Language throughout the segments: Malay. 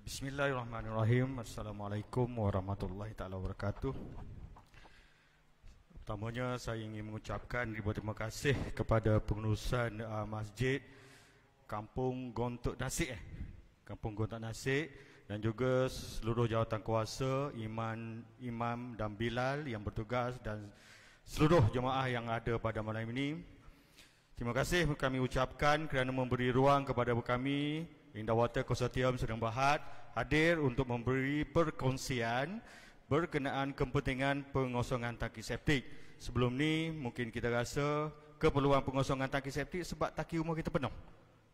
Bismillahirrahmanirrahim. Assalamualaikum warahmatullahi taala wabarakatuh. Pertamanya saya ingin mengucapkan ribuan terima kasih kepada pengurusan uh, masjid Kampung Gontok Nasik eh. Kampung Gontok Nasik dan juga seluruh jawatan kuasa Iman Imam dan Bilal yang bertugas dan seluruh jemaah yang ada pada malam ini. Terima kasih kami ucapkan kerana memberi ruang kepada kami Indawata Konsortium Sedang Bahad hadir untuk memberi perkongsian berkenaan kepentingan pengosongan tangki septik. Sebelum ni mungkin kita rasa keperluan pengosongan tangki septik sebab tangki rumah kita penuh.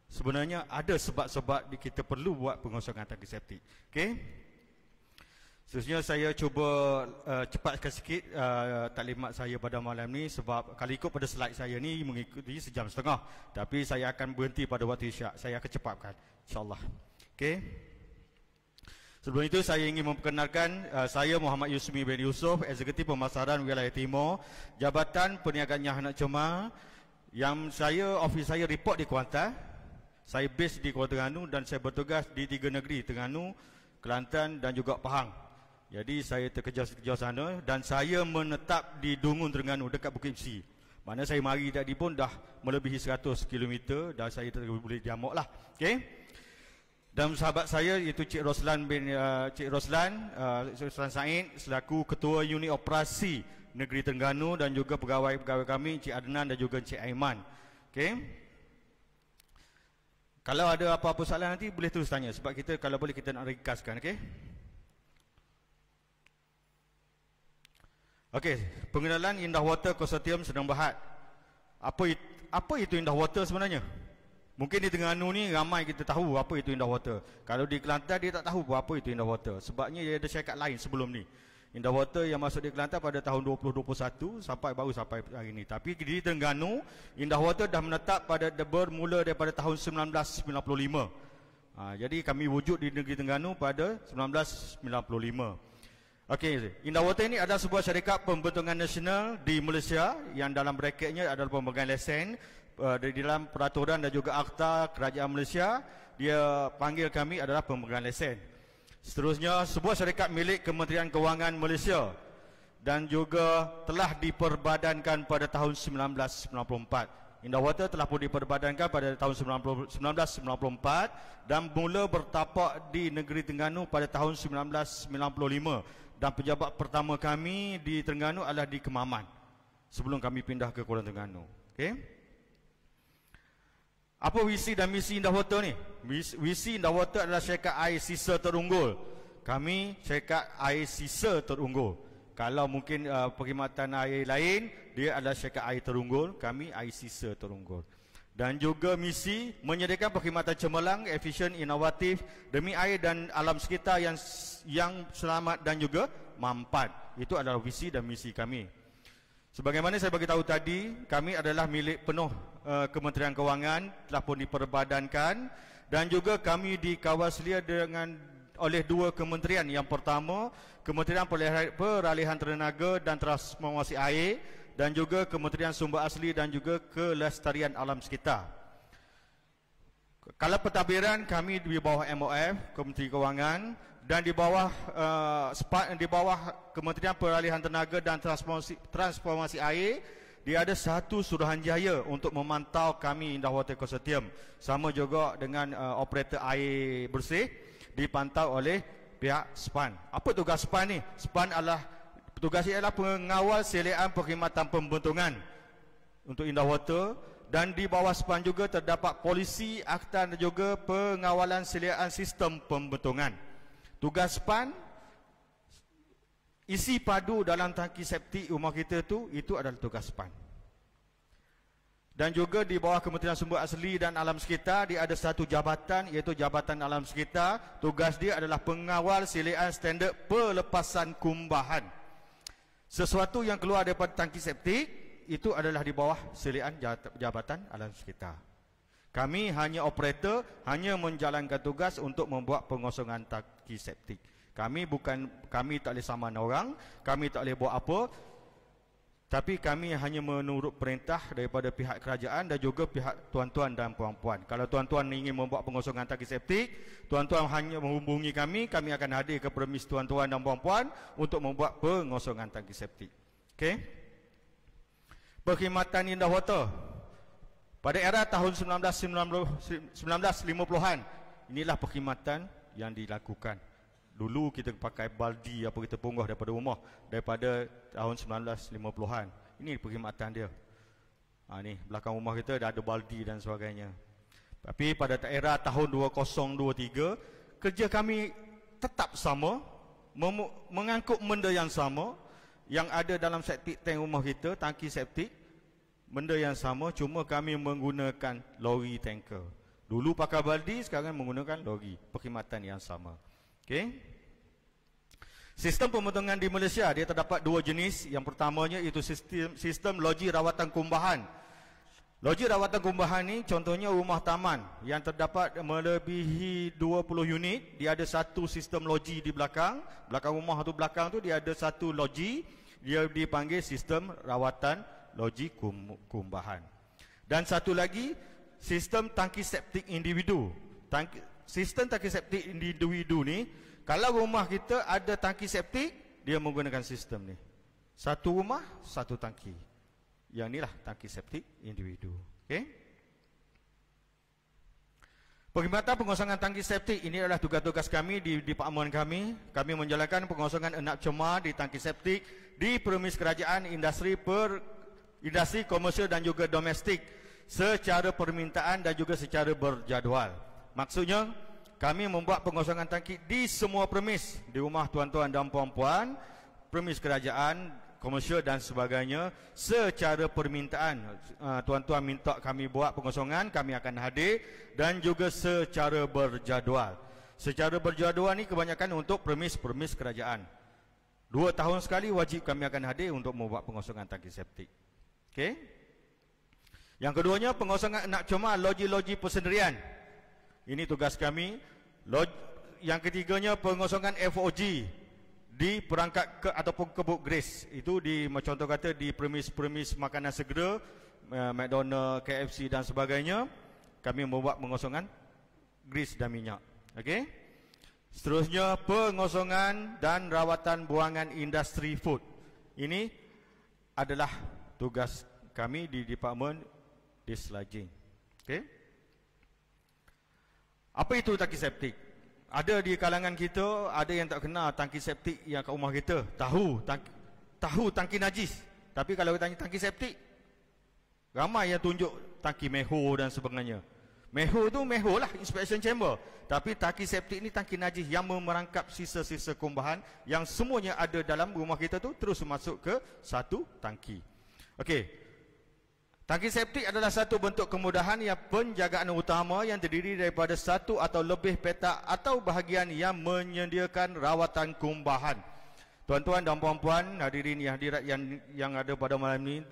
Sebenarnya ada sebab-sebab kita perlu buat pengosongan tangki septik. Okey. Seterusnya saya cuba uh, cepatkan sikit uh, taklimat saya pada malam ni sebab kalau ikut pada slide saya ni mengikuti sejam setengah tapi saya akan berhenti pada waktu isyak. Saya akan cepatkan. InsyaAllah okay. Sebelum itu saya ingin memperkenalkan uh, Saya Muhammad Yusmi bin Yusof Eksekutif Pemasaran Wilayah Timur Jabatan Perniagaan Nyahanak Cema, Yang saya, ofis saya report di Kuantan Saya base di Kuala Terengganu Dan saya bertugas di tiga negeri Terengganu, Kelantan dan juga Pahang Jadi saya terkejar-kejar sana Dan saya menetap di Dungun Terengganu Dekat Bukit Si. mana saya mari tadi pun dah melebihi 100 km dan saya tak boleh jamuk lah. Okay dan sahabat saya iaitu Cik Roslan bin uh, Cik Roslan uh, Roslan Said selaku ketua unit operasi Negeri Terengganu dan juga pegawai-pegawai kami Cik Adnan dan juga Cik Aiman. Okey. Kalau ada apa-apa soalan nanti boleh terus tanya sebab kita kalau boleh kita nak ringkaskan okey. Okey, pengenalan Indah Water Consortium sedang Bahat. Apa itu, apa itu Indah Water sebenarnya? Mungkin di Terengganu ni ramai kita tahu apa itu indah water. Kalau di Kelantan dia tak tahu pun apa itu indah water. Sebabnya dia ada syarikat lain sebelum ni. Indah water yang masuk di Kelantan pada tahun 2021 sampai baru sampai hari ni. Tapi di Terengganu, indah water dah menetap pada bermula daripada tahun 1995. Ha, jadi kami wujud di negeri Terengganu pada 1995. Okey, Indawater ini adalah sebuah syarikat pembentukan nasional di Malaysia yang dalam bracketnya adalah pemegang lesen uh, eh, dari dalam peraturan dan juga akta kerajaan Malaysia dia panggil kami adalah pemegang lesen. Seterusnya sebuah syarikat milik Kementerian Kewangan Malaysia dan juga telah diperbadankan pada tahun 1994. Indawater telah pun diperbadankan pada tahun 1994 dan mula bertapak di negeri Terengganu pada tahun 1995 dan pejabat pertama kami di Terengganu adalah di Kemaman sebelum kami pindah ke Kuala Terengganu. Okay? Apa visi dan misi Indah Water ni? Visi Indah Water adalah syarikat air sisa terunggul. Kami syarikat air sisa terunggul. Kalau mungkin uh, perkhidmatan air lain, dia adalah syarikat air terunggul. Kami air sisa terunggul dan juga misi menyediakan perkhidmatan cemerlang, efisien, inovatif demi air dan alam sekitar yang yang selamat dan juga mampat. Itu adalah visi dan misi kami. Sebagaimana saya bagi tahu tadi, kami adalah milik penuh uh, Kementerian Kewangan telah pun diperbadankan dan juga kami dikawasli dengan oleh dua kementerian. Yang pertama, Kementerian Peralihan Tenaga dan Transformasi Air dan juga Kementerian Sumber Asli dan juga Kelestarian Alam Sekitar. Kalau pentadbiran kami di bawah MOF, Kementerian Kewangan dan di bawah uh, di bawah Kementerian Peralihan Tenaga dan Transformasi, Transformasi Air, dia ada satu Suruhanjaya untuk memantau kami Indah Water Consortium sama juga dengan uh, operator air bersih dipantau oleh pihak SPAN. Apa tugas SPAN ni? SPAN adalah Petugas ialah pengawal selian perkhidmatan pembentungan untuk Indah Water dan di bawah sepan juga terdapat polisi akta dan juga pengawalan selian sistem pembentungan. Tugas sepan isi padu dalam tangki septik rumah kita tu itu adalah tugas sepan. Dan juga di bawah Kementerian Sumber Asli dan Alam Sekitar dia ada satu jabatan iaitu Jabatan Alam Sekitar. Tugas dia adalah pengawal selian standard pelepasan kumbahan. Sesuatu yang keluar daripada tangki septik itu adalah di bawah selian jabatan alam sekitar. Kami hanya operator, hanya menjalankan tugas untuk membuat pengosongan tangki septik. Kami bukan kami tak boleh saman orang, kami tak boleh buat apa, tapi kami hanya menurut perintah daripada pihak kerajaan dan juga pihak tuan-tuan dan puan-puan. Kalau tuan-tuan ingin membuat pengosongan tangki septik, tuan-tuan hanya menghubungi kami, kami akan hadir ke permis tuan-tuan dan puan-puan untuk membuat pengosongan tangki septik. Okey. Perkhidmatan Indah Water. Pada era tahun 1950-an, inilah perkhidmatan yang dilakukan dulu kita pakai baldi apa kita punggah daripada rumah daripada tahun 1950-an ini perkhidmatan dia ha, ni belakang rumah kita dah ada baldi dan sebagainya tapi pada era tahun 2023 kerja kami tetap sama mengangkut benda yang sama yang ada dalam septic tank rumah kita tangki septic benda yang sama cuma kami menggunakan lori tanker dulu pakai baldi sekarang menggunakan lori perkhidmatan yang sama Okey. Sistem pemotongan di Malaysia dia terdapat dua jenis. Yang pertamanya itu sistem sistem loji rawatan kumbahan. Loji rawatan kumbahan ni contohnya rumah taman yang terdapat melebihi 20 unit, dia ada satu sistem loji di belakang, belakang rumah tu belakang tu dia ada satu loji, dia dipanggil sistem rawatan loji kum, kumbahan. Dan satu lagi sistem tangki septik individu. Tangki sistem tangki septik individu ni kalau rumah kita ada tangki septik dia menggunakan sistem ni satu rumah satu tangki yang ni lah tangki septik individu Okay? Perkhidmatan pengosongan tangki septik ini adalah tugas-tugas kami di departemen kami. Kami menjalankan pengosongan enak cema di tangki septik di perumis kerajaan industri per industri komersial dan juga domestik secara permintaan dan juga secara berjadual. Maksudnya kami membuat pengosongan tangki di semua premis di rumah tuan-tuan dan puan-puan, premis kerajaan, komersial dan sebagainya secara permintaan eh, tuan-tuan minta kami buat pengosongan, kami akan hadir dan juga secara berjadual. Secara berjadual ni kebanyakan untuk premis-premis kerajaan. Dua tahun sekali wajib kami akan hadir untuk membuat pengosongan tangki septik. Okey. Yang keduanya pengosongan nak cuma loji-loji persendirian. Ini tugas kami. Yang ketiganya pengosongan FOG di perangkat ke, ataupun kebuk Grace itu di contoh kata di premis-premis makanan segera eh, McDonald, KFC dan sebagainya kami membuat pengosongan Grace dan minyak. Okay. Seterusnya pengosongan dan rawatan buangan industri food. Ini adalah tugas kami di Departemen Dislodging. Okay. Apa itu tangki septik? Ada di kalangan kita ada yang tak kenal tangki septik yang kat rumah kita. Tahu tangki tahu tangki najis. Tapi kalau kita tanya tangki septik ramai yang tunjuk tangki meho dan sebagainya. Meho tu meho lah inspection chamber. Tapi tangki septik ni tangki najis yang merangkap sisa-sisa kumbahan yang semuanya ada dalam rumah kita tu terus masuk ke satu tangki. Okey. Tangki septik adalah satu bentuk kemudahan yang penjagaan utama yang terdiri daripada satu atau lebih petak atau bahagian yang menyediakan rawatan kumbahan. Tuan-tuan dan puan-puan, hadirin yang hadirat yang yang ada pada malam ini,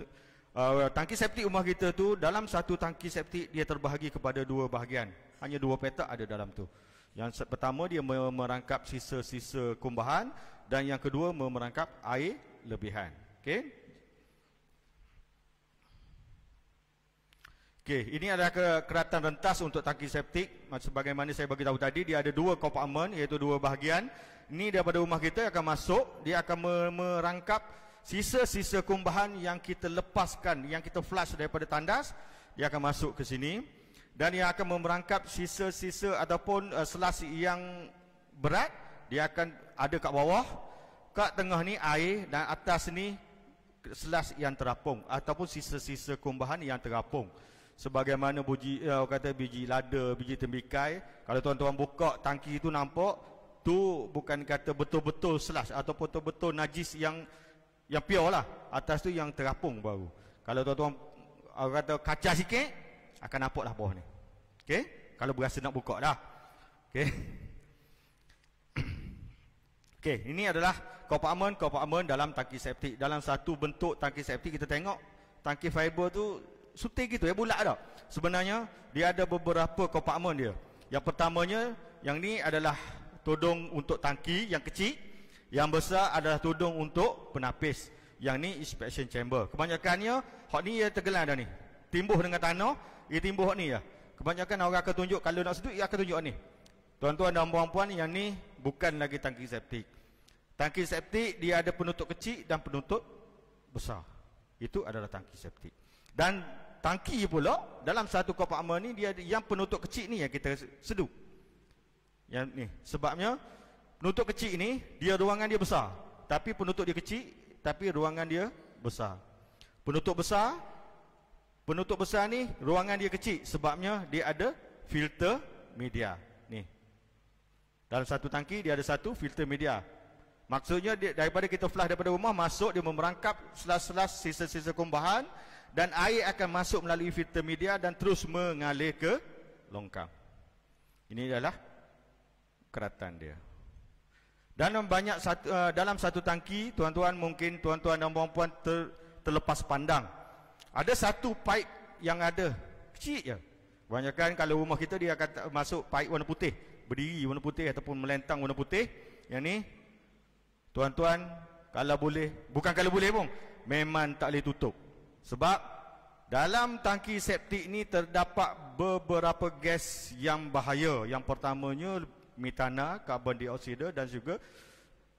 uh, tangki septik rumah kita tu dalam satu tangki septik dia terbahagi kepada dua bahagian. Hanya dua petak ada dalam tu. Yang pertama dia merangkap sisa-sisa kumbahan dan yang kedua merangkap air lebihan. Okey? Okey, ini adalah keratan rentas untuk tangki septik. Sebagaimana saya bagi tahu tadi, dia ada dua compartment iaitu dua bahagian. Ini daripada rumah kita akan masuk, dia akan merangkap sisa-sisa kumbahan yang kita lepaskan, yang kita flush daripada tandas, dia akan masuk ke sini dan dia akan merangkap sisa-sisa ataupun uh, selas yang berat, dia akan ada kat bawah, kat tengah ni air dan atas ni selas yang terapung ataupun sisa-sisa kumbahan yang terapung sebagaimana buji uh, eh, kata biji lada biji tembikai kalau tuan-tuan buka tangki itu nampak tu bukan kata betul-betul selas atau betul-betul najis yang yang pure lah atas tu yang terapung baru kalau tuan-tuan kata kaca sikit akan nampak lah bawah ni Okay, kalau berasa nak buka dah Okay, okay ini adalah compartment compartment dalam tangki septik dalam satu bentuk tangki septik kita tengok tangki fiber tu sutik gitu ya bulat dah sebenarnya dia ada beberapa compartment dia yang pertamanya yang ni adalah tudung untuk tangki yang kecil yang besar adalah tudung untuk penapis yang ni inspection chamber kebanyakannya hot ni ia tergelar dah ni timbuh dengan tanah ia timbuh hot ni ya kebanyakan orang akan tunjuk kalau nak sedut ia akan tunjuk ni tuan-tuan dan puan-puan yang ni bukan lagi tangki septik tangki septik dia ada penutup kecil dan penutup besar itu adalah tangki septik dan tangki pula dalam satu kompartmen ni dia yang penutup kecil ni yang kita seduh. Yang ni sebabnya penutup kecil ni dia ruangan dia besar tapi penutup dia kecil tapi ruangan dia besar. Penutup besar penutup besar ni ruangan dia kecil sebabnya dia ada filter media. Ni. Dalam satu tangki dia ada satu filter media. Maksudnya daripada kita flush daripada rumah masuk dia memerangkap selas-selas sisa-sisa kumbahan dan air akan masuk melalui filter media dan terus mengalir ke longkang. Ini adalah keratan dia. Dalam banyak satu eh, dalam satu tangki, tuan-tuan mungkin tuan-tuan dan puan-puan ter, terlepas pandang. Ada satu pipe yang ada kecil je. Kebanyakan kalau rumah kita dia akan masuk pipe warna putih, berdiri warna putih ataupun melentang warna putih. Yang ni tuan-tuan kalau boleh, bukan kalau boleh pun, memang tak boleh tutup. Sebab dalam tangki septik ni terdapat beberapa gas yang bahaya. Yang pertamanya metana, karbon dioksida dan juga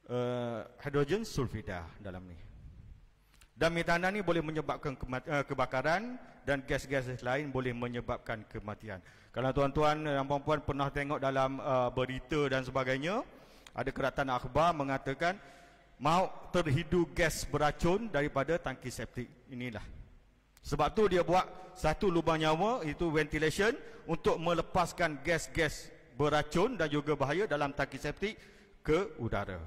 uh, hidrogen sulfida dalam ni. Dan metana ni boleh menyebabkan eh, kebakaran dan gas-gas lain boleh menyebabkan kematian. Kalau tuan-tuan dan puan-puan pernah tengok dalam uh, berita dan sebagainya, ada keratan akhbar mengatakan mau terhidu gas beracun daripada tangki septik inilah sebab tu dia buat satu lubang nyawa itu ventilation untuk melepaskan gas-gas beracun dan juga bahaya dalam tangki septik ke udara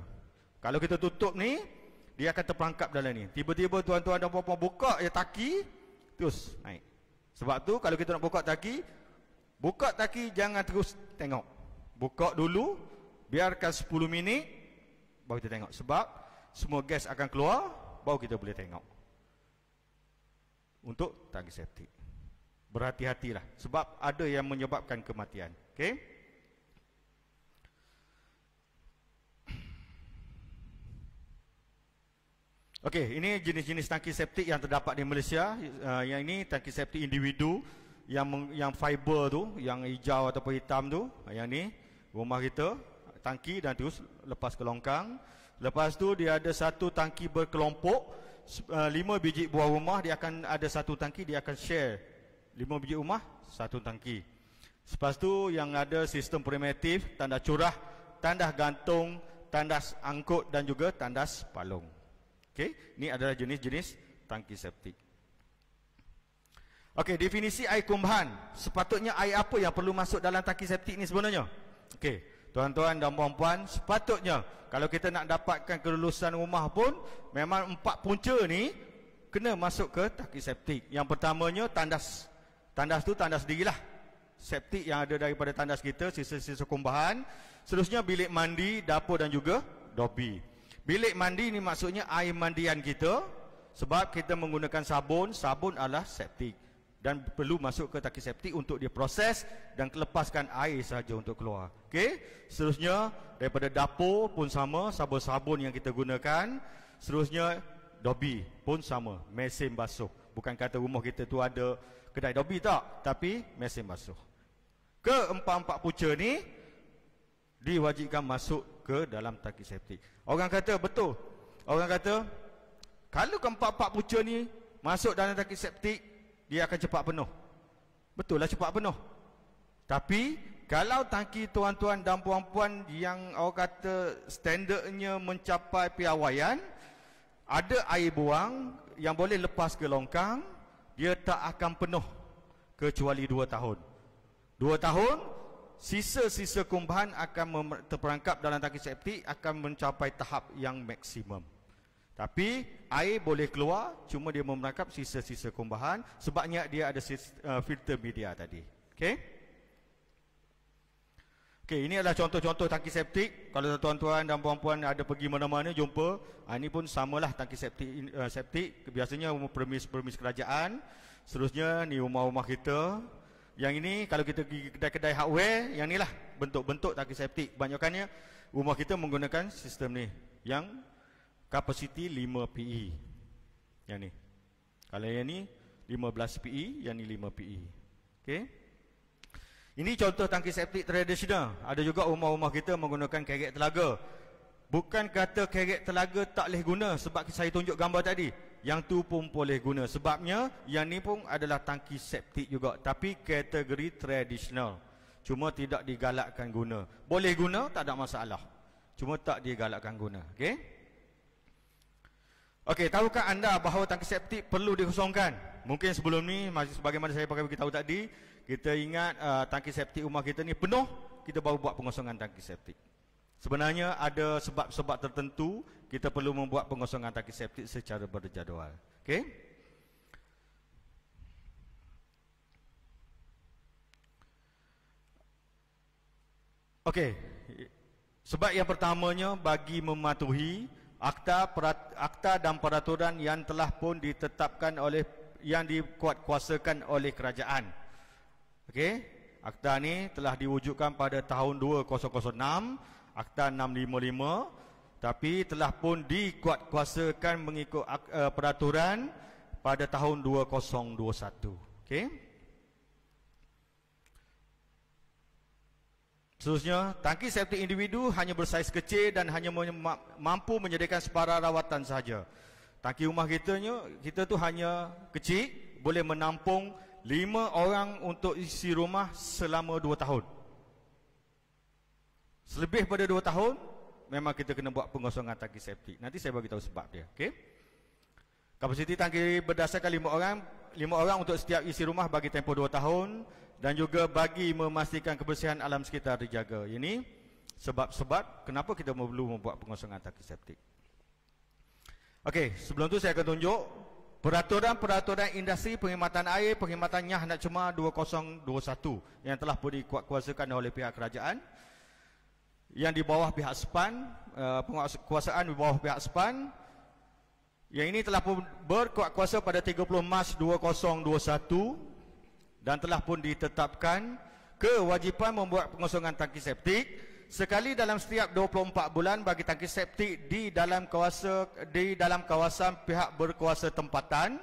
kalau kita tutup ni dia akan terperangkap dalam ni tiba-tiba tuan-tuan dan puan-puan buka ya taki terus naik sebab tu kalau kita nak buka taki buka taki jangan terus tengok buka dulu biarkan 10 minit baru kita tengok sebab semua gas akan keluar baru kita boleh tengok untuk tangki septik. Berhati-hatilah sebab ada yang menyebabkan kematian. Okey. Okey, ini jenis-jenis tangki septik yang terdapat di Malaysia. Uh, yang ini tangki septik individu yang yang fiber tu, yang hijau ataupun hitam tu. Eh, yang ni rumah kita, tangki dan terus lepas kelongkang, Lepas tu dia ada satu tangki berkelompok Uh, lima biji buah rumah dia akan ada satu tangki dia akan share lima biji rumah satu tangki Lepas tu yang ada sistem primitif, tanda curah, tanda gantung, tanda angkut dan juga tanda palung. Okey, ni adalah jenis-jenis tangki septik. Okey, definisi air kumbahan. Sepatutnya air apa yang perlu masuk dalam tangki septik ni sebenarnya? Okey. Tuan-tuan dan puan-puan, sepatutnya kalau kita nak dapatkan kelulusan rumah pun memang empat punca ni kena masuk ke tangki septik. Yang pertamanya tandas. Tandas tu tandas sendirilah. Septik yang ada daripada tandas kita, sisa-sisa kumbahan, seterusnya bilik mandi, dapur dan juga dobi. Bilik mandi ni maksudnya air mandian kita sebab kita menggunakan sabun, sabun adalah septik dan perlu masuk ke tangki septik untuk dia proses dan kelepaskan air saja untuk keluar. Okey. Seterusnya daripada dapur pun sama sabun-sabun yang kita gunakan. Seterusnya dobi pun sama mesin basuh. Bukan kata rumah kita tu ada kedai dobi tak, tapi mesin basuh. Ke empat-empat puca ni diwajibkan masuk ke dalam tangki septik. Orang kata betul. Orang kata kalau keempat-empat puca ni masuk dalam tangki septik dia akan cepat penuh. Betul lah cepat penuh. Tapi kalau tangki tuan-tuan dan puan-puan yang orang kata standardnya mencapai piawaian, ada air buang yang boleh lepas ke longkang, dia tak akan penuh kecuali dua tahun. Dua tahun, sisa-sisa kumbahan akan terperangkap dalam tangki septik akan mencapai tahap yang maksimum. Tapi air boleh keluar cuma dia memerangkap sisa-sisa kumbahan sebabnya dia ada eh, filter media tadi. Okey. Okey, ini adalah contoh-contoh tangki septik. Kalau tuan-tuan dan puan-puan ada pergi mana-mana jumpa, ah, ini pun samalah tangki septik uh, septik biasanya rumah premis-premis kerajaan. Seterusnya ni rumah-rumah kita. Yang ini kalau kita pergi kedai-kedai hardware, yang inilah bentuk-bentuk tangki septik. Banyakannya rumah kita menggunakan sistem ni yang kapasiti 5 PE. Yang ni. Kalau yang ni 15 PE, yang ni 5 PE. Okay, Ini contoh tangki septik tradisional. Ada juga rumah-rumah kita menggunakan kerek telaga. Bukan kata kerek telaga tak boleh guna sebab saya tunjuk gambar tadi. Yang tu pun boleh guna sebabnya yang ni pun adalah tangki septik juga tapi kategori tradisional. Cuma tidak digalakkan guna. Boleh guna tak ada masalah. Cuma tak digalakkan guna. Okey. Okey, tahukah anda bahawa tangki septik perlu dikosongkan? Mungkin sebelum ni masih sebagaimana saya pakai beritahu tadi, kita ingat uh, tangki septik rumah kita ni penuh, kita baru buat pengosongan tangki septik. Sebenarnya ada sebab-sebab tertentu kita perlu membuat pengosongan tangki septik secara berjadual. Okey? Okey. Sebab yang pertamanya bagi mematuhi akta perat, akta dan peraturan yang telah pun ditetapkan oleh yang dikuatkuasakan oleh kerajaan. Okey, akta ni telah diwujudkan pada tahun 2006, akta 655 tapi telah pun dikuatkuasakan mengikut uh, peraturan pada tahun 2021. Okey. Seterusnya, tangki septic individu hanya bersaiz kecil dan hanya mampu menyediakan separa rawatan sahaja. Tangki rumah kita ni, kita tu hanya kecil, boleh menampung 5 orang untuk isi rumah selama 2 tahun. Selebih pada 2 tahun, memang kita kena buat pengosongan tangki septic. Nanti saya bagi tahu sebab dia. Okay? Kapasiti tangki berdasarkan 5 orang, 5 orang untuk setiap isi rumah bagi tempoh 2 tahun dan juga bagi memastikan kebersihan alam sekitar dijaga. Ini sebab-sebab kenapa kita perlu membuat pengosongan tangki septik. Okey, sebelum tu saya akan tunjuk peraturan-peraturan industri penghematan air penghematan Nyah Nak cuma 2021 yang telah pun dikuatkuasakan oleh pihak kerajaan yang di bawah pihak SPAN eh, penguasaan di bawah pihak SPAN yang ini telah pun berkuat kuasa pada 30 Mac dan telah pun ditetapkan kewajipan membuat pengosongan tangki septik sekali dalam setiap 24 bulan bagi tangki septik di dalam kawasan di dalam kawasan pihak berkuasa tempatan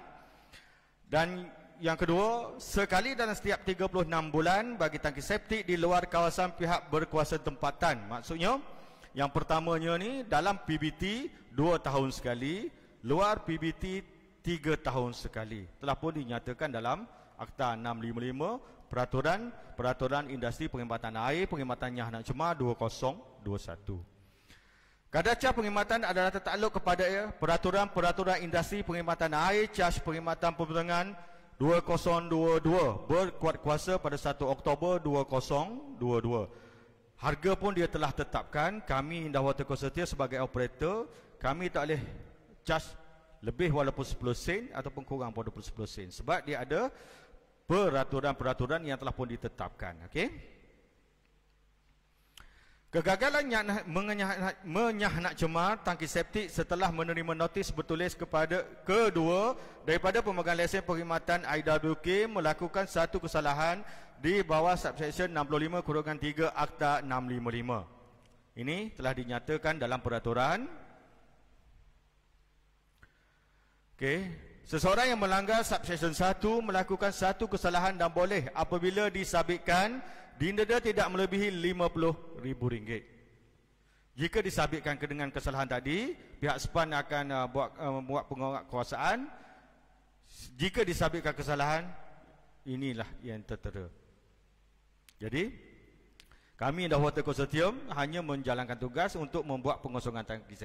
dan yang kedua sekali dalam setiap 36 bulan bagi tangki septik di luar kawasan pihak berkuasa tempatan maksudnya yang pertamanya ni dalam PBT 2 tahun sekali luar PBT 3 tahun sekali telah pun dinyatakan dalam Akta 655 Peraturan Peraturan Industri Pengkhidmatan Air Pengkhidmatan Nyah Nak Cemar 2021 Kadarca pengkhidmatan adalah tertakluk kepada Peraturan-Peraturan Industri Pengkhidmatan Air Charge Pengkhidmatan Pembentangan 2022 berkuat kuasa pada 1 Oktober 2022 Harga pun dia telah tetapkan Kami Indah Water Konsertia sebagai operator Kami tak boleh charge lebih walaupun 10 sen ataupun kurang pun 10 sen sebab dia ada peraturan-peraturan yang telah pun ditetapkan. Okey. Kegagalan menyah nak cemar tangki septik setelah menerima notis bertulis kepada kedua daripada pemegang lesen perkhidmatan Aida Duke melakukan satu kesalahan di bawah subsection 65-3 Akta 655. Ini telah dinyatakan dalam peraturan. Okey, Seseorang yang melanggar subsection 1 melakukan satu kesalahan dan boleh apabila disabitkan denda tidak melebihi rm ringgit. Jika disabitkan dengan kesalahan tadi, pihak SPAN akan uh, buat, uh, buat kuasaan. Jika disabitkan kesalahan, inilah yang tertera. Jadi, kami dah water consortium hanya menjalankan tugas untuk membuat pengosongan tangki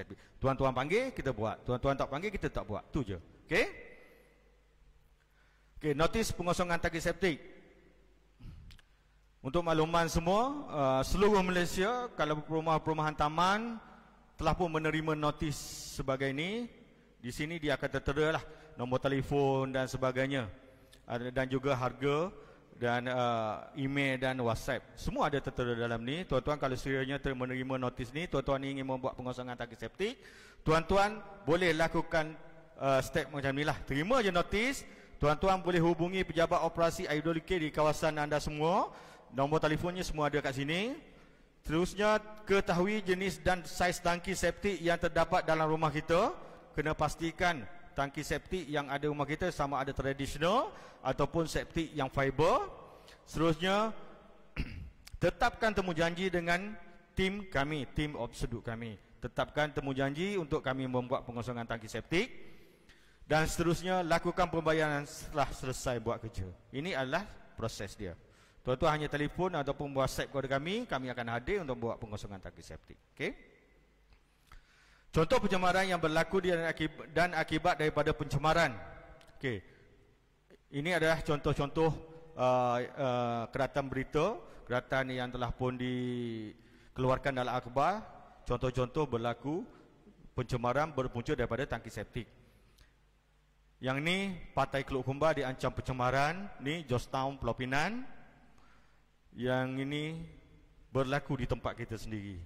Tuan-tuan panggil, kita buat. Tuan-tuan tak panggil, kita tak buat. Tu je. Okey? Okey, notis pengosongan tangki septik. Untuk makluman semua, uh, seluruh Malaysia kalau perumahan-perumahan taman telah pun menerima notis sebagai ini. Di sini dia akan tertera lah nombor telefon dan sebagainya. Dan juga harga dan uh, email dan WhatsApp. Semua ada tertera dalam ni. Tuan-tuan kalau sekiranya menerima notis ni, tuan-tuan ingin membuat pengosongan tangki septik, tuan-tuan boleh lakukan uh, step macam ni lah. Terima je notis. Tuan-tuan boleh hubungi pejabat operasi Aidolike di kawasan anda semua. Nombor telefonnya semua ada kat sini. Terusnya ketahui jenis dan saiz tangki septik yang terdapat dalam rumah kita. Kena pastikan tangki septik yang ada rumah kita sama ada tradisional ataupun septik yang fiber. Terusnya tetapkan temu janji dengan tim kami, tim obseduk kami. Tetapkan temu janji untuk kami membuat pengosongan tangki septik dan seterusnya lakukan pembayaran setelah selesai buat kerja. Ini adalah proses dia. Tuan-tuan hanya telefon ataupun WhatsApp kepada kami, kami akan hadir untuk buat pengosongan tangki septik. Okey. Contoh pencemaran yang berlaku dan akibat daripada pencemaran. Okey. Ini adalah contoh-contoh uh, uh, keratan berita, keratan yang telah pun dikeluarkan dalam akhbar, contoh-contoh berlaku pencemaran berpunca daripada tangki septik. Yang ni Pantai Keluk Kumba diancam pencemaran, ni Jostown Pulau Pinan. Yang ini berlaku di tempat kita sendiri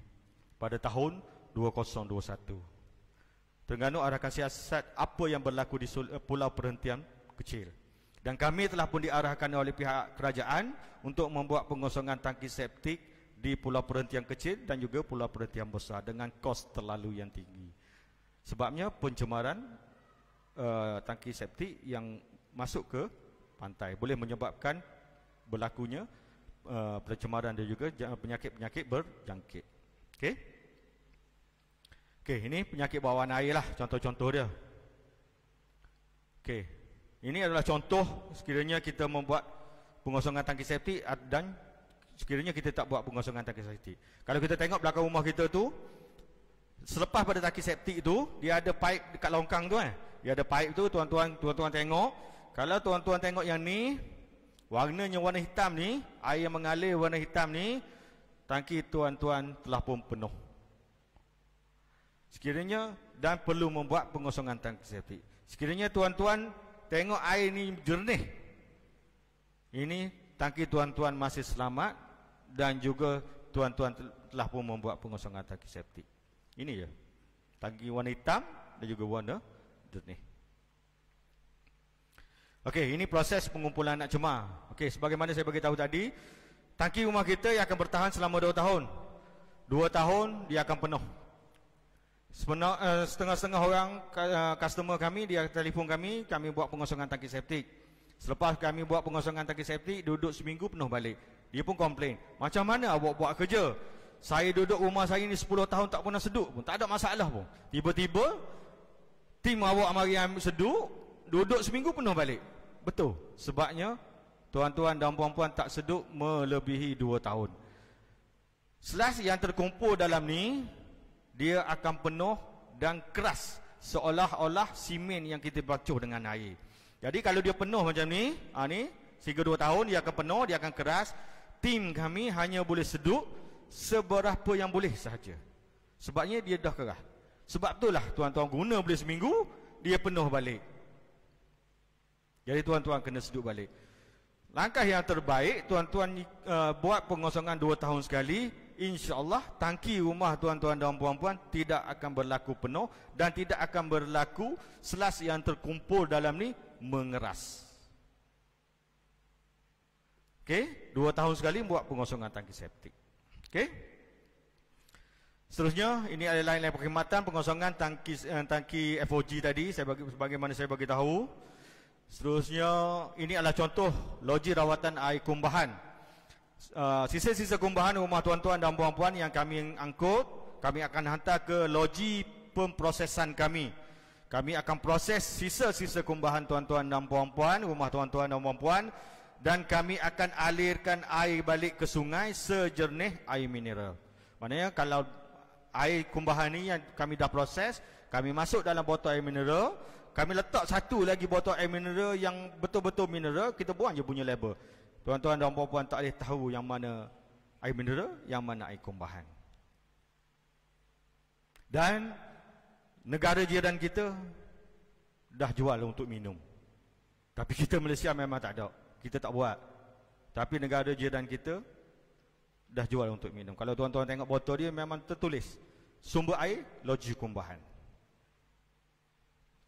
pada tahun 2021. Terengganu arahkan siasat apa yang berlaku di eh, Pulau Perhentian Kecil. Dan kami telah pun diarahkan oleh pihak kerajaan untuk membuat pengosongan tangki septik di Pulau Perhentian Kecil dan juga Pulau Perhentian Besar dengan kos terlalu yang tinggi. Sebabnya pencemaran Eh, tangki septik yang masuk ke pantai boleh menyebabkan berlakunya uh, pencemaran dan juga penyakit-penyakit berjangkit. Okey. Okey, ini penyakit bawaan air lah contoh-contoh dia. Okey. Ini adalah contoh sekiranya kita membuat pengosongan tangki septik dan sekiranya kita tak buat pengosongan tangki septik. Kalau kita tengok belakang rumah kita tu selepas pada tangki septik tu dia ada pipe dekat longkang tu Eh? Dia ada paip tu tuan-tuan tuan-tuan tengok. Kalau tuan-tuan tengok yang ni warnanya warna hitam ni, air yang mengalir warna hitam ni tangki tuan-tuan telah pun penuh. Sekiranya dan perlu membuat pengosongan tangki septik. Sekiranya tuan-tuan tengok air ni jernih. Ini tangki tuan-tuan masih selamat dan juga tuan-tuan telah pun membuat pengosongan tangki septik. Ini ya. Tangki warna hitam dan juga warna tajwid ni. Okey, ini proses pengumpulan anak jemaah. Okey, sebagaimana saya bagi tahu tadi, tangki rumah kita yang akan bertahan selama 2 tahun. 2 tahun dia akan penuh. Eh, setengah-setengah orang eh, customer kami dia telefon kami, kami buat pengosongan tangki septik. Selepas kami buat pengosongan tangki septik, duduk seminggu penuh balik. Dia pun komplain. Macam mana awak buat kerja? Saya duduk rumah saya ni 10 tahun tak pernah seduk pun. Tak ada masalah pun. Tiba-tiba Tim awak mari ambil seduh Duduk seminggu penuh balik Betul Sebabnya Tuan-tuan dan puan-puan tak seduk Melebihi dua tahun Selas yang terkumpul dalam ni Dia akan penuh Dan keras Seolah-olah simen yang kita bacuh dengan air Jadi kalau dia penuh macam ni ha, Ni Sehingga 2 tahun dia akan penuh Dia akan keras Tim kami hanya boleh seduk Seberapa yang boleh sahaja Sebabnya dia dah keras sebab itulah tuan-tuan guna boleh seminggu Dia penuh balik Jadi tuan-tuan kena seduk balik Langkah yang terbaik Tuan-tuan uh, buat pengosongan dua tahun sekali insya Allah tangki rumah tuan-tuan dan puan-puan Tidak akan berlaku penuh Dan tidak akan berlaku Selas yang terkumpul dalam ni Mengeras Okey, dua tahun sekali buat pengosongan tangki septik Okey Seterusnya, ini adalah lain-lain perkhidmatan pengosongan tangki eh, tangki FOG tadi saya bagi sebagaimana saya bagi tahu. Seterusnya, ini adalah contoh loji rawatan air kumbahan. Eh, sisa-sisa uh, kumbahan rumah tuan-tuan dan puan-puan yang kami angkut, kami akan hantar ke loji pemprosesan kami. Kami akan proses sisa-sisa kumbahan tuan-tuan dan puan-puan, rumah tuan-tuan dan puan-puan dan kami akan alirkan air balik ke sungai sejernih air mineral. Maknanya kalau air kumbahan ni yang kami dah proses kami masuk dalam botol air mineral kami letak satu lagi botol air mineral yang betul-betul mineral kita buang je punya label tuan-tuan dan puan-puan tak boleh tahu yang mana air mineral yang mana air kumbahan dan negara jiran kita dah jual untuk minum tapi kita Malaysia memang tak ada kita tak buat tapi negara jiran kita dah jual untuk minum. Kalau tuan-tuan tengok botol dia memang tertulis sumber air loji kumbahan.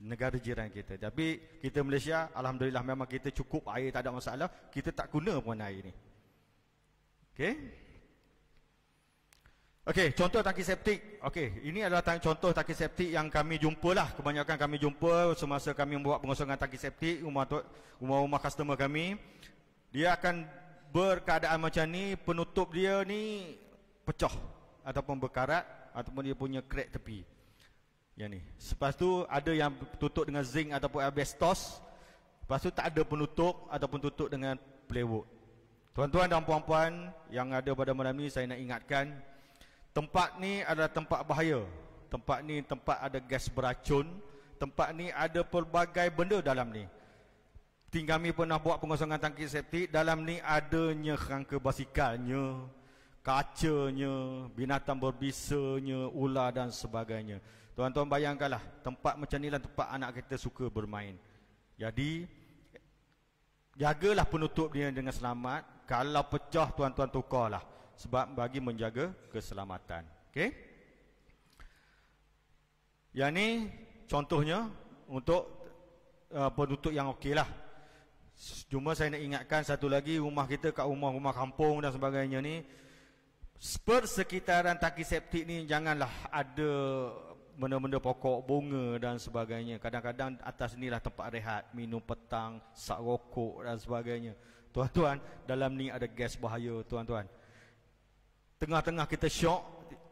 Negara jiran kita. Tapi kita Malaysia alhamdulillah memang kita cukup air tak ada masalah, kita tak guna pun air ni. Okey. Okey, contoh tangki septik. Okey, ini adalah tang- contoh tangki septik yang kami jumpalah. Kebanyakan kami jumpa semasa kami buat pengosongan tangki septik rumah tu, rumah-rumah customer kami. Dia akan berkeadaan macam ni penutup dia ni pecah ataupun berkarat ataupun dia punya krek tepi yang ni lepas tu ada yang tutup dengan zinc ataupun asbestos lepas tu tak ada penutup ataupun tutup dengan plywood tuan-tuan dan puan-puan yang ada pada malam ni saya nak ingatkan tempat ni adalah tempat bahaya tempat ni tempat ada gas beracun tempat ni ada pelbagai benda dalam ni Tinggal kami pernah buat pengosongan tangki septik Dalam ni adanya rangka basikalnya Kacanya Binatang berbisanya Ular dan sebagainya Tuan-tuan bayangkanlah Tempat macam ni lah tempat anak kita suka bermain Jadi Jagalah penutup dia dengan selamat Kalau pecah tuan-tuan tukarlah Sebab bagi menjaga keselamatan Okey Yang ni Contohnya Untuk uh, penutup yang okey lah Cuma saya nak ingatkan satu lagi rumah kita kat rumah-rumah kampung dan sebagainya ni persekitaran tangki septik ni janganlah ada benda-benda pokok bunga dan sebagainya. Kadang-kadang atas inilah tempat rehat, minum petang, sak rokok dan sebagainya. Tuan-tuan, dalam ni ada gas bahaya, tuan-tuan. Tengah-tengah kita syok,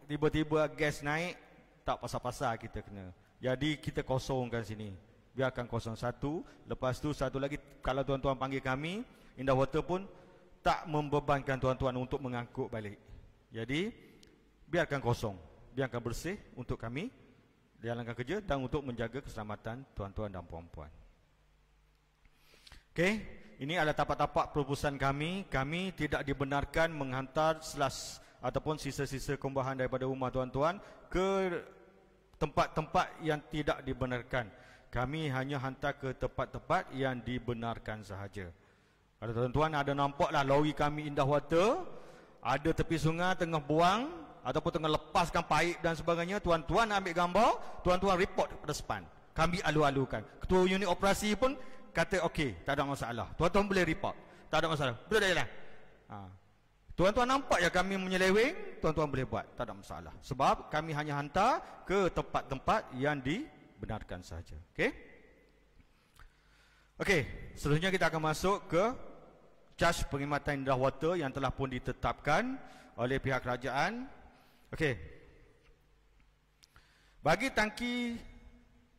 tiba-tiba gas naik, tak pasal-pasal kita kena. Jadi kita kosongkan sini biarkan kosong satu lepas tu satu lagi kalau tuan-tuan panggil kami Indah Water pun tak membebankan tuan-tuan untuk mengangkut balik jadi biarkan kosong biarkan bersih untuk kami jalankan kerja dan untuk menjaga keselamatan tuan-tuan dan puan-puan Okay, ini adalah tapak-tapak perubusan kami. Kami tidak dibenarkan menghantar selas ataupun sisa-sisa kembahan daripada rumah tuan-tuan ke tempat-tempat yang tidak dibenarkan. Kami hanya hantar ke tempat-tempat yang dibenarkan sahaja. Ada tuan-tuan ada lah lori kami indah water. Ada tepi sungai tengah buang ataupun tengah lepaskan paip dan sebagainya. Tuan-tuan ambil gambar, tuan-tuan report kepada SPAN. Kami alu-alukan. Ketua unit operasi pun kata okey, tak ada masalah. Tuan-tuan boleh report. Tak ada masalah. Betul tak jalan? Ha. Tuan-tuan nampak ya kami menyeleweng, tuan-tuan boleh buat. Tak ada masalah. Sebab kami hanya hantar ke tempat-tempat yang di benarkan saja. Okey. Okey, selanjutnya kita akan masuk ke caj pengkhidmatan indah water yang telah pun ditetapkan oleh pihak kerajaan. Okey. Bagi tangki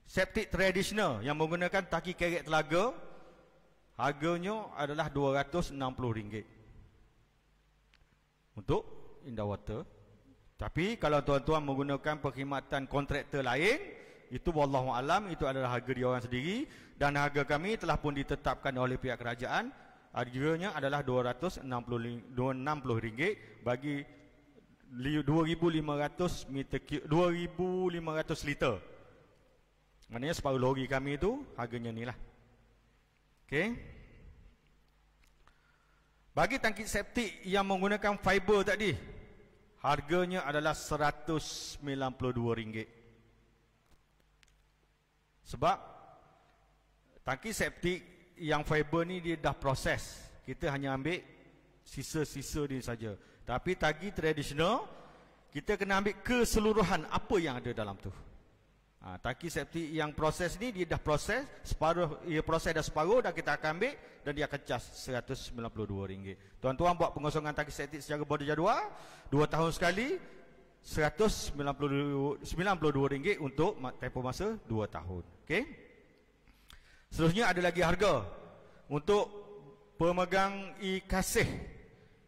septic tradisional yang menggunakan tangki kerek telaga, harganya adalah RM260. Untuk indah water. Tapi kalau tuan-tuan menggunakan perkhidmatan kontraktor lain, itu wallahu alam itu adalah harga dia orang sendiri dan harga kami telah pun ditetapkan oleh pihak kerajaan harganya adalah 260 260 ringgit bagi 2500 meter 2500 liter maknanya separuh lori kami itu harganya ni lah Okay. Bagi tangki septik yang menggunakan fiber tadi, harganya adalah RM192. Sebab tangki septik yang fiber ni dia dah proses. Kita hanya ambil sisa-sisa dia saja. Tapi tangki tradisional kita kena ambil keseluruhan apa yang ada dalam tu. Ha, tangki septik yang proses ni dia dah proses separuh dia proses dah separuh dah kita akan ambil dan dia akan cas RM192. Tuan-tuan buat pengosongan tangki septik secara berjadual 2 tahun sekali 192 ringgit untuk tempoh masa 2 tahun. Okey. Seterusnya ada lagi harga untuk pemegang e-kasih.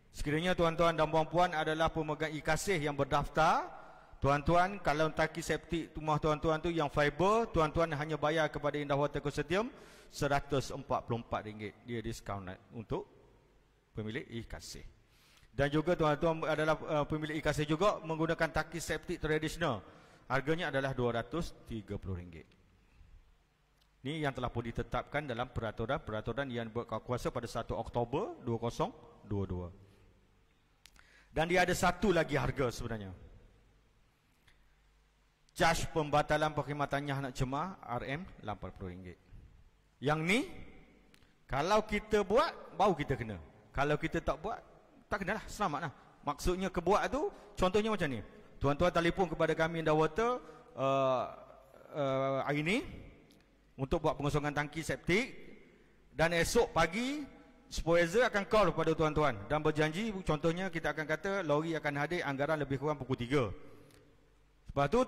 Sekiranya tuan-tuan dan puan-puan adalah pemegang e-kasih yang berdaftar, tuan-tuan kalau tangki septik rumah tuan-tuan tu yang fiber, tuan-tuan hanya bayar kepada Indah Water Consortium RM144 dia diskaun untuk pemilik e-kasih dan juga tuan-tuan adalah uh, pemilik ikase juga menggunakan tangki septik tradisional harganya adalah rm ringgit. ini yang telah pun ditetapkan dalam peraturan-peraturan yang berkuasa pada 1 Oktober 2022 dan dia ada satu lagi harga sebenarnya Charge pembatalan perkhidmatannya anak cema RM80 yang ni kalau kita buat baru kita kena kalau kita tak buat tak kenalah selamatlah maksudnya kebuat tu contohnya macam ni tuan-tuan telefon kepada kami dah water uh, uh, hari ni untuk buat pengosongan tangki septik dan esok pagi supervisor akan call kepada tuan-tuan dan berjanji contohnya kita akan kata lori akan hadir anggaran lebih kurang pukul 3 sebab tu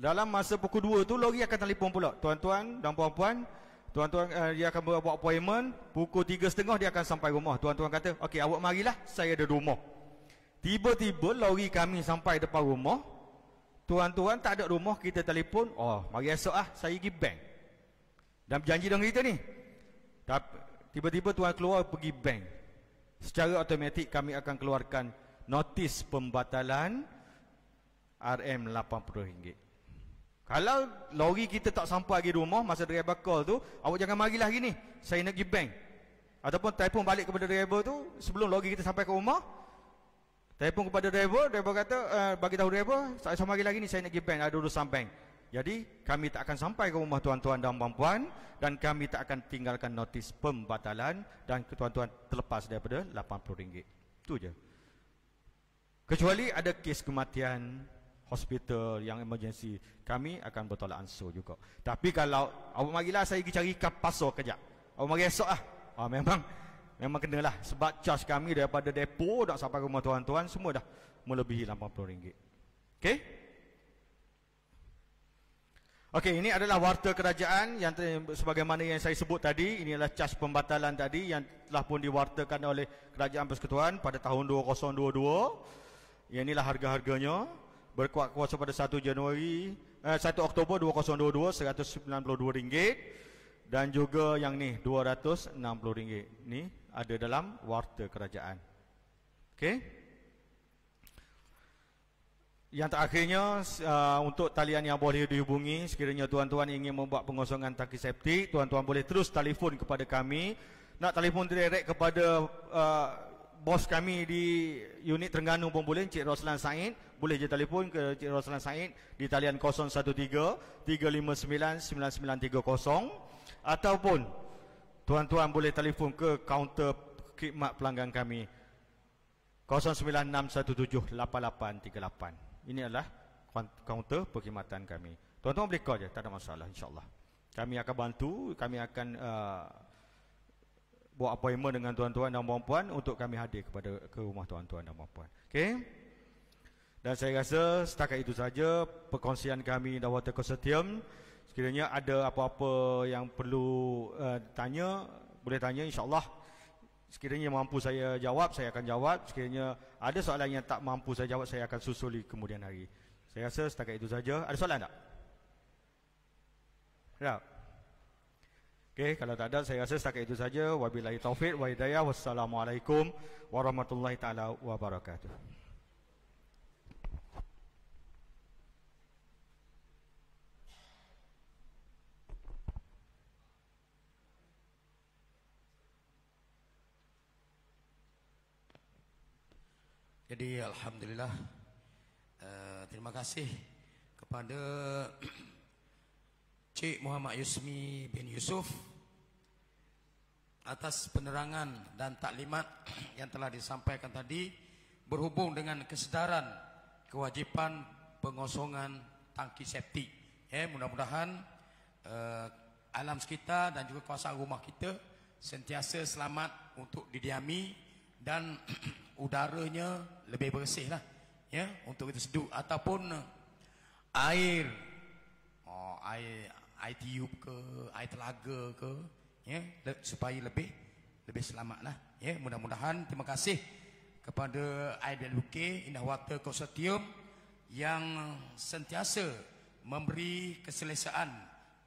dalam masa pukul 2 tu lori akan telefon pula tuan-tuan dan puan-puan Tuan-tuan uh, dia akan buat appointment Pukul tiga setengah dia akan sampai rumah Tuan-tuan kata ok awak marilah saya ada rumah Tiba-tiba lori kami sampai depan rumah Tuan-tuan tak ada rumah kita telefon Oh mari esok lah saya pergi bank Dan berjanji dengan kita ni Tiba-tiba tuan keluar pergi bank Secara automatik kami akan keluarkan Notis pembatalan RM80 kalau lori kita tak sampai lagi rumah masa driver call tu, awak jangan marilah hari ni. Saya nak pergi bank. Ataupun telefon balik kepada driver tu sebelum lori kita sampai ke rumah. Telefon kepada driver, driver kata uh, bagi tahu driver, saya sama lagi lagi ni saya nak pergi bank, ada urusan bank. Jadi kami tak akan sampai ke rumah tuan-tuan dan puan-puan dan kami tak akan tinggalkan notis pembatalan dan tuan-tuan terlepas daripada RM80. Tu je. Kecuali ada kes kematian hospital yang emergency kami akan bertolak ansur juga tapi kalau awak marilah saya pergi cari paso kejap awak mari esok lah ah, memang memang kena lah sebab charge kami daripada depo dah sampai rumah tuan-tuan semua dah melebihi RM80 ok ok ini adalah warta kerajaan yang sebagaimana yang saya sebut tadi ini adalah charge pembatalan tadi yang telah pun diwartakan oleh kerajaan persekutuan pada tahun 2022 yang inilah harga-harganya berkuat kuasa pada 1 Januari eh, 1 Oktober 2022 192 ringgit dan juga yang ni 260 ringgit ni ada dalam warta kerajaan. Okey. Yang terakhirnya uh, untuk talian yang boleh dihubungi sekiranya tuan-tuan ingin membuat pengosongan tangki septik, tuan-tuan boleh terus telefon kepada kami. Nak telefon direct kepada uh, bos kami di unit Terengganu pun boleh Cik Roslan Said boleh je telefon ke Cik Roslan Said di talian 013 359 9930 ataupun tuan-tuan boleh telefon ke kaunter khidmat pelanggan kami 0961788838 ini adalah kaunter perkhidmatan kami tuan-tuan boleh call je tak ada masalah insyaallah kami akan bantu kami akan uh, buat appointment dengan tuan-tuan dan puan-puan untuk kami hadir kepada ke rumah tuan-tuan dan puan-puan. Okey. Dan saya rasa setakat itu saja perkongsian kami dan dakwah konsortium. Sekiranya ada apa-apa yang perlu uh, tanya, boleh tanya insya-Allah. Sekiranya mampu saya jawab, saya akan jawab. Sekiranya ada soalan yang tak mampu saya jawab, saya akan susuli kemudian hari. Saya rasa setakat itu saja. Ada soalan tak? Tak. Ya. Okey, kalau tak ada saya rasa setakat itu saja. Wabillahi taufik wa hidayah. Wassalamualaikum warahmatullahi taala wabarakatuh. Jadi alhamdulillah uh, terima kasih kepada Cik Muhammad Yusmi bin Yusuf atas penerangan dan taklimat yang telah disampaikan tadi berhubung dengan kesedaran kewajipan pengosongan tangki septik. Ya, eh, mudah-mudahan uh, alam sekitar dan juga kawasan rumah kita sentiasa selamat untuk didiami dan udaranya lebih bersihlah. Ya, untuk kita seduh ataupun eh, air oh air air tiup ke air telaga ke ya supaya lebih lebih selamatlah ya mudah-mudahan terima kasih kepada IWK Indahwater Consortium yang sentiasa memberi keselesaan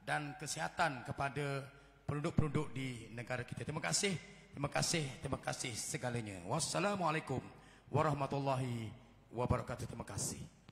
dan kesihatan kepada penduduk-penduduk di negara kita. Terima kasih. Terima kasih. Terima kasih segalanya. Wassalamualaikum warahmatullahi wabarakatuh. Terima kasih.